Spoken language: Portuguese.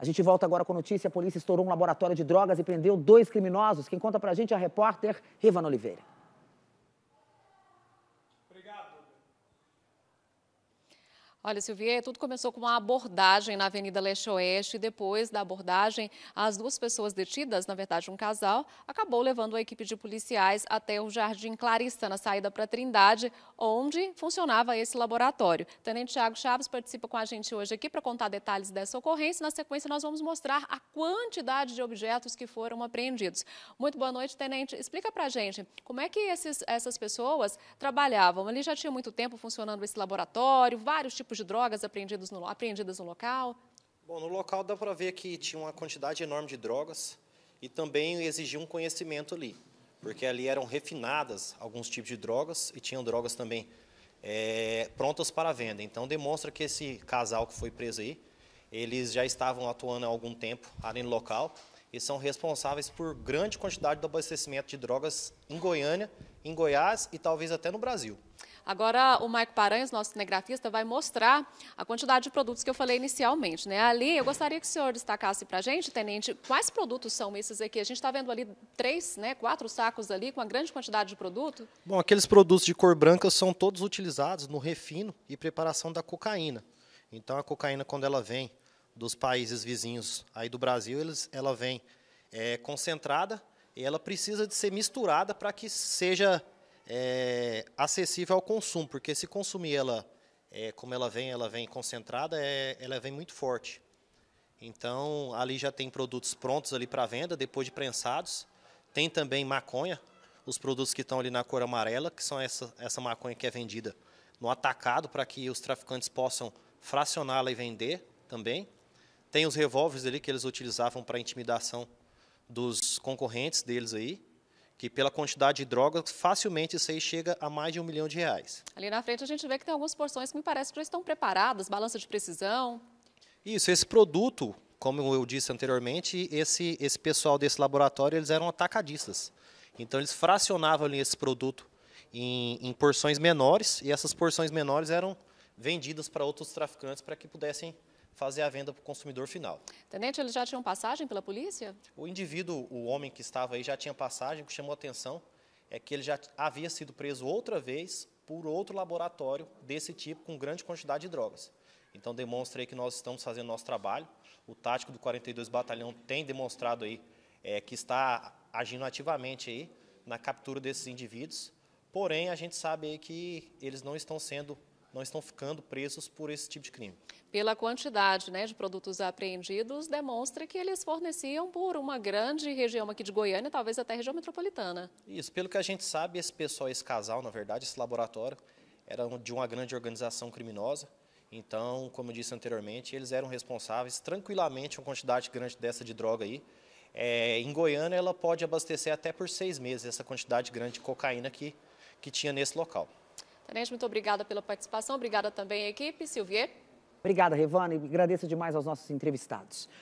A gente volta agora com a notícia. A polícia estourou um laboratório de drogas e prendeu dois criminosos. Quem conta pra gente é a repórter Rivan Oliveira. Olha, Silvia, tudo começou com uma abordagem na Avenida Leste-Oeste depois da abordagem, as duas pessoas detidas, na verdade um casal, acabou levando a equipe de policiais até o Jardim Clarista na saída para Trindade, onde funcionava esse laboratório. Tenente Tiago Chaves participa com a gente hoje aqui para contar detalhes dessa ocorrência. Na sequência, nós vamos mostrar a quantidade de objetos que foram apreendidos. Muito boa noite, Tenente. Explica para a gente como é que esses, essas pessoas trabalhavam. Ali já tinha muito tempo funcionando esse laboratório, vários tipos tipos de drogas apreendidas no, apreendidas no local? Bom, no local dá para ver que tinha uma quantidade enorme de drogas e também exigia um conhecimento ali, porque ali eram refinadas alguns tipos de drogas e tinham drogas também é, prontas para venda. Então demonstra que esse casal que foi preso aí, eles já estavam atuando há algum tempo ali no local e são responsáveis por grande quantidade do abastecimento de drogas em Goiânia, em Goiás e talvez até no Brasil. Agora, o Maico Paranhos, nosso cinegrafista, vai mostrar a quantidade de produtos que eu falei inicialmente. Né? Ali, eu gostaria que o senhor destacasse para a gente, tenente, quais produtos são esses aqui? A gente está vendo ali três, né, quatro sacos ali, com uma grande quantidade de produto. Bom, aqueles produtos de cor branca são todos utilizados no refino e preparação da cocaína. Então, a cocaína, quando ela vem dos países vizinhos aí do Brasil, eles, ela vem é, concentrada e ela precisa de ser misturada para que seja é, acessível ao consumo, porque se consumir ela é, como ela vem, ela vem concentrada, é, ela vem muito forte. Então, ali já tem produtos prontos ali para venda, depois de prensados. Tem também maconha, os produtos que estão ali na cor amarela, que são essa, essa maconha que é vendida no atacado, para que os traficantes possam fracioná-la e vender também. Tem os revólveres ali que eles utilizavam para intimidação dos concorrentes deles aí que pela quantidade de drogas, facilmente isso aí chega a mais de um milhão de reais. Ali na frente a gente vê que tem algumas porções que me parece que já estão preparadas, balança de precisão. Isso, esse produto, como eu disse anteriormente, esse, esse pessoal desse laboratório, eles eram atacadistas. Então eles fracionavam ali esse produto em, em porções menores, e essas porções menores eram vendidas para outros traficantes para que pudessem fazer a venda para o consumidor final. Tenente, eles já tinham passagem pela polícia? O indivíduo, o homem que estava aí, já tinha passagem. O que chamou a atenção é que ele já havia sido preso outra vez por outro laboratório desse tipo, com grande quantidade de drogas. Então, demonstra aí que nós estamos fazendo nosso trabalho. O tático do 42 Batalhão tem demonstrado aí é, que está agindo ativamente aí na captura desses indivíduos. Porém, a gente sabe aí que eles não estão sendo não estão ficando presos por esse tipo de crime. Pela quantidade né, de produtos apreendidos, demonstra que eles forneciam por uma grande região aqui de Goiânia, talvez até região metropolitana. Isso, pelo que a gente sabe, esse pessoal, esse casal, na verdade, esse laboratório, era de uma grande organização criminosa. Então, como eu disse anteriormente, eles eram responsáveis tranquilamente uma quantidade grande dessa de droga aí. É, em Goiânia, ela pode abastecer até por seis meses essa quantidade grande de cocaína que, que tinha nesse local. Tenente, muito obrigada pela participação, obrigada também à equipe. Silvier. Obrigada, Revana, e agradeço demais aos nossos entrevistados.